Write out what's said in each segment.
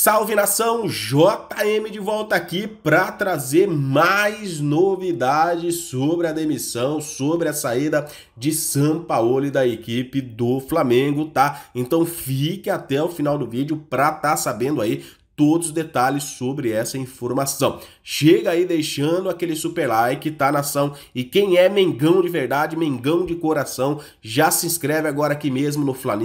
Salve nação, JM de volta aqui para trazer mais novidades sobre a demissão, sobre a saída de Sampaoli da equipe do Flamengo, tá? Então fique até o final do vídeo para tá sabendo aí todos os detalhes sobre essa informação. Chega aí deixando aquele super like, tá nação? E quem é Mengão de verdade, Mengão de coração, já se inscreve agora aqui mesmo no Fla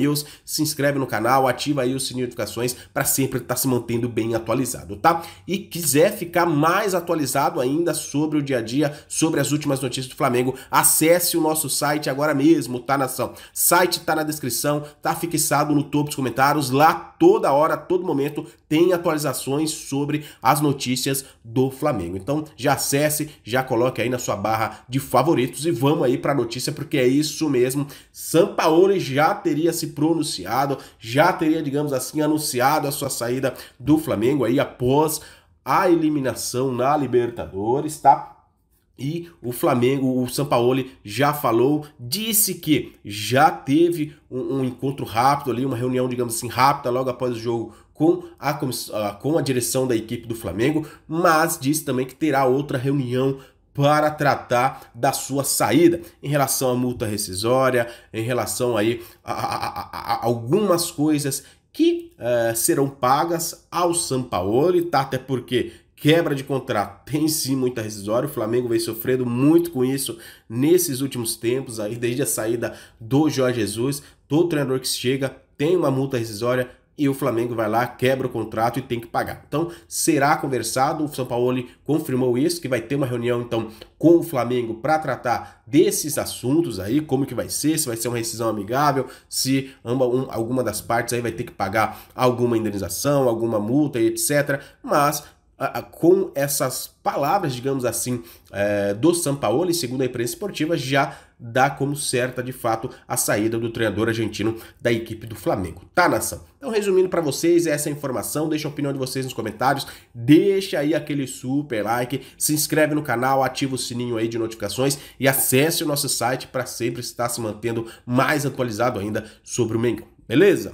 se inscreve no canal, ativa aí o sininho de notificações para sempre estar tá se mantendo bem atualizado, tá? E quiser ficar mais atualizado ainda sobre o dia a dia, sobre as últimas notícias do Flamengo, acesse o nosso site agora mesmo, tá nação? Site tá na descrição, tá fixado no topo dos comentários, lá toda hora, todo momento tem a atualizações sobre as notícias do Flamengo. Então já acesse, já coloque aí na sua barra de favoritos e vamos aí para a notícia, porque é isso mesmo. Sampaoli já teria se pronunciado, já teria, digamos assim, anunciado a sua saída do Flamengo aí após a eliminação na Libertadores, tá? E o Flamengo, o Sampaoli já falou, disse que já teve um, um, encontro rápido ali, uma reunião, digamos assim, rápida logo após o jogo com a, ah, com a direção da equipe do Flamengo, mas disse também que terá outra reunião para tratar da sua saída em relação à multa rescisória, em relação aí a, a, a algumas coisas que uh, serão pagas ao Sampaoli, tá? Até porque quebra de contrato. Tem sim muita rescisória, o Flamengo vem sofrendo muito com isso nesses últimos tempos, aí desde a saída do Jorge Jesus, todo treinador que chega tem uma multa rescisória e o Flamengo vai lá, quebra o contrato e tem que pagar. Então, será conversado, o São Paulo confirmou isso, que vai ter uma reunião então com o Flamengo para tratar desses assuntos aí, como que vai ser, se vai ser uma rescisão amigável, se amba, um, alguma das partes aí vai ter que pagar alguma indenização, alguma multa e etc. Mas a, com essas palavras, digamos assim, é, do Sampaoli, segundo a imprensa esportiva, já dá como certa de fato a saída do treinador argentino da equipe do Flamengo. Tá, nação? Então, resumindo para vocês essa é informação, deixa a opinião de vocês nos comentários, deixa aí aquele super like, se inscreve no canal, ativa o sininho aí de notificações e acesse o nosso site para sempre estar se mantendo mais atualizado ainda sobre o Mengão. Beleza?